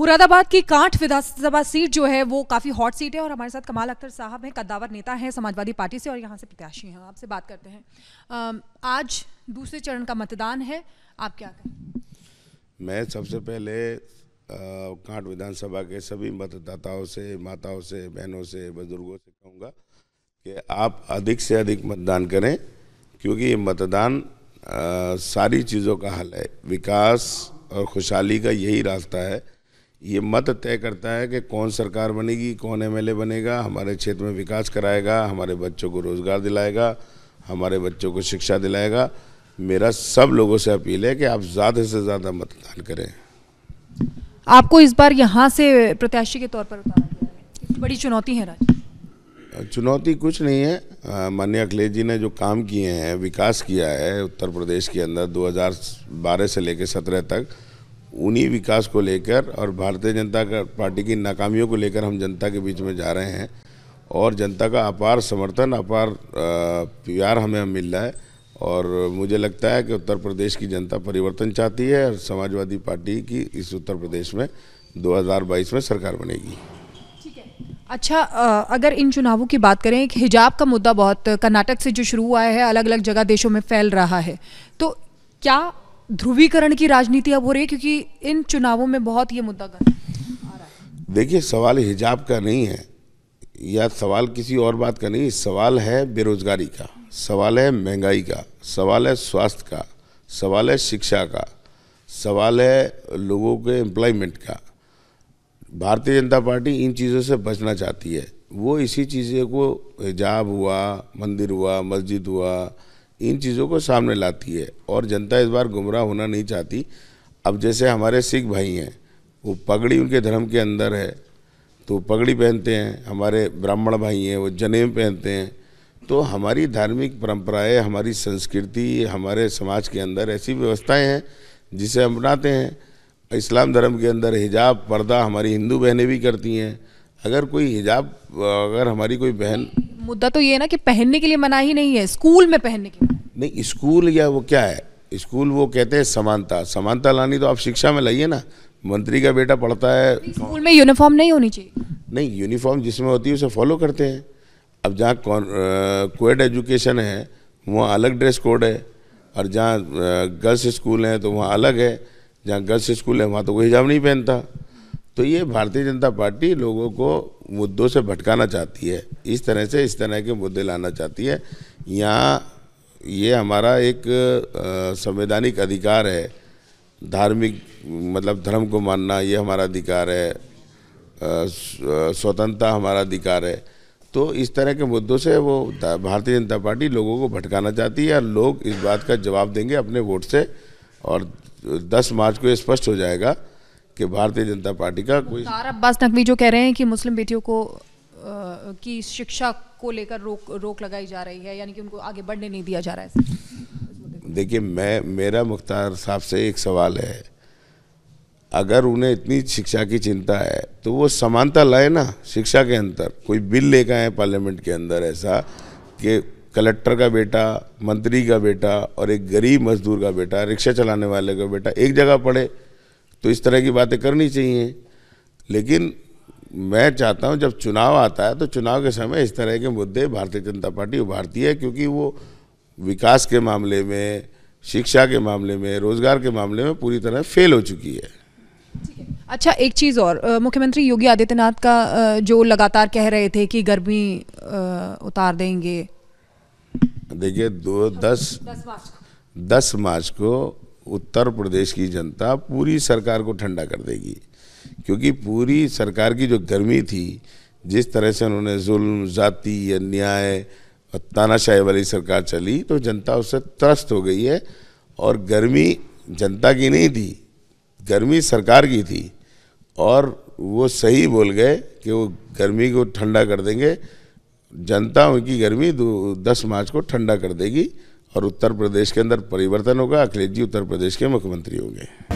मुरादाबाद की कांठ विधानसभा सीट जो है वो काफी हॉट सीट है और हमारे साथ कमाल अख्तर साहब हैं कद्दावर नेता हैं समाजवादी पार्टी से और यहाँ से प्रत्याशी हैं आपसे बात करते हैं आज दूसरे चरण का मतदान है आप क्या कहें मैं सबसे पहले कांठ विधानसभा के सभी मतदाताओं से माताओं से बहनों से बुजुर्गों से कहूँगा कि आप अधिक से अधिक मतदान करें क्योंकि ये मतदान आ, सारी चीज़ों का हल है विकास और खुशहाली का यही रास्ता है ये मत तय करता है कि कौन सरकार बनेगी कौन एमएलए बनेगा हमारे क्षेत्र में विकास कराएगा हमारे बच्चों को रोज़गार दिलाएगा हमारे बच्चों को शिक्षा दिलाएगा मेरा सब लोगों से अपील है कि आप ज़्यादा से ज़्यादा मतदान करें आपको इस बार यहाँ से प्रत्याशी के तौर पर बड़ी चुनौती है राज चुनौती कुछ नहीं है माननीय अखिलेश जी ने जो काम किए हैं विकास किया है उत्तर प्रदेश के अंदर 2012 से लेकर सत्रह तक उन्हीं विकास को लेकर और भारतीय जनता पार्टी की नाकामियों को लेकर हम जनता के बीच में जा रहे हैं और जनता का अपार समर्थन अपार प्यार हमें मिल रहा है और मुझे लगता है कि उत्तर प्रदेश की जनता परिवर्तन चाहती है और समाजवादी पार्टी की इस उत्तर प्रदेश में 2022 में सरकार बनेगी अच्छा अगर इन चुनावों की बात करें एक हिजाब का मुद्दा बहुत कर्नाटक से जो शुरू हुआ है अलग अलग जगह देशों में फैल रहा है तो क्या ध्रुवीकरण की राजनीति अब हो रही है क्योंकि इन चुनावों में बहुत ये मुद्दा गर्म देखिए सवाल हिजाब का नहीं है या सवाल किसी और बात का नहीं सवाल है बेरोजगारी का सवाल है महंगाई का सवाल है स्वास्थ्य का सवाल है शिक्षा का सवाल है लोगों के एम्प्लॉयमेंट का भारतीय जनता पार्टी इन चीज़ों से बचना चाहती है वो इसी चीज़ें को हिजाब हुआ मंदिर हुआ मस्जिद हुआ इन चीज़ों को सामने लाती है और जनता इस बार गुमराह होना नहीं चाहती अब जैसे हमारे सिख भाई हैं वो पगड़ी उनके धर्म के अंदर है तो पगड़ी पहनते हैं हमारे ब्राह्मण भाई हैं वो जनेम पहनते हैं तो हमारी धार्मिक परंपराएं हमारी संस्कृति हमारे समाज के अंदर ऐसी व्यवस्थाएं हैं जिसे हम अपनाते हैं इस्लाम धर्म के अंदर हिजाब पर्दा हमारी हिंदू बहनें भी करती हैं अगर कोई हिजाब अगर हमारी कोई बहन मुद्दा तो ये है ना कि पहनने के लिए मना ही नहीं है स्कूल में पहनने के लिए नहीं स्कूल या वो क्या है स्कूल वो कहते हैं समानता समानता लानी तो आप शिक्षा में लाइए ना मंत्री का बेटा पढ़ता है स्कूल में यूनिफॉर्म नहीं होनी चाहिए नहीं यूनिफॉर्म जिसमें होती है उसे फॉलो करते हैं अब जहाँ कोड एजुकेशन है वहाँ अलग ड्रेस कोड है और जहाँ गर्ल्स स्कूल हैं तो वहाँ अलग है जहाँ गर्ल्स स्कूल है वहाँ तो कोई हिजाब नहीं पहनता तो ये भारतीय जनता पार्टी लोगों को मुद्दों से भटकाना चाहती है इस तरह से इस तरह के मुद्दे लाना चाहती है यहाँ ये हमारा एक संवैधानिक अधिकार है धार्मिक मतलब धर्म को मानना ये हमारा अधिकार है स्वतंत्रता हमारा अधिकार है तो इस तरह के मुद्दों से वो भारतीय जनता पार्टी लोगों को भटकाना चाहती है और लोग इस बात का जवाब देंगे अपने वोट से और 10 मार्च को ये स्पष्ट हो जाएगा कि भारतीय जनता पार्टी का कोई अब्बास नकवी जो कह रहे हैं कि मुस्लिम बेटियों को आ, की शिक्षा को लेकर रोक रोक लगाई जा रही है यानी कि उनको आगे बढ़ने नहीं दिया जा रहा है देखिए मैं मेरा मुख्तार साहब से एक सवाल है अगर उन्हें इतनी शिक्षा की चिंता है तो वो समानता लाए ना शिक्षा के अंदर कोई बिल लेकर आए पार्लियामेंट के अंदर ऐसा कि कलेक्टर का बेटा मंत्री का बेटा और एक गरीब मजदूर का बेटा रिक्शा चलाने वाले का बेटा एक जगह पढ़े तो इस तरह की बातें करनी चाहिए लेकिन मैं चाहता हूं जब चुनाव आता है तो चुनाव के समय इस तरह के मुद्दे भारतीय जनता पार्टी उभारती है क्योंकि वो विकास के मामले में शिक्षा के मामले में रोजगार के मामले में पूरी तरह फेल हो चुकी है अच्छा एक चीज़ और मुख्यमंत्री योगी आदित्यनाथ का जो लगातार कह रहे थे कि गर्मी उतार देंगे देखिए दो दस दस मार्च को उत्तर प्रदेश की जनता पूरी सरकार को ठंडा कर देगी क्योंकि पूरी सरकार की जो गर्मी थी जिस तरह से उन्होंने जुल्म जाति अन्याय और तानाशाही वाली सरकार चली तो जनता उससे त्रस्त हो गई है और गर्मी जनता की नहीं थी गर्मी सरकार की थी और वो सही बोल गए कि वो गर्मी को ठंडा कर देंगे जनता उनकी गर्मी दो दस मार्च को ठंडा कर देगी और उत्तर प्रदेश के अंदर परिवर्तन होगा अखिलेश जी उत्तर प्रदेश के मुख्यमंत्री होंगे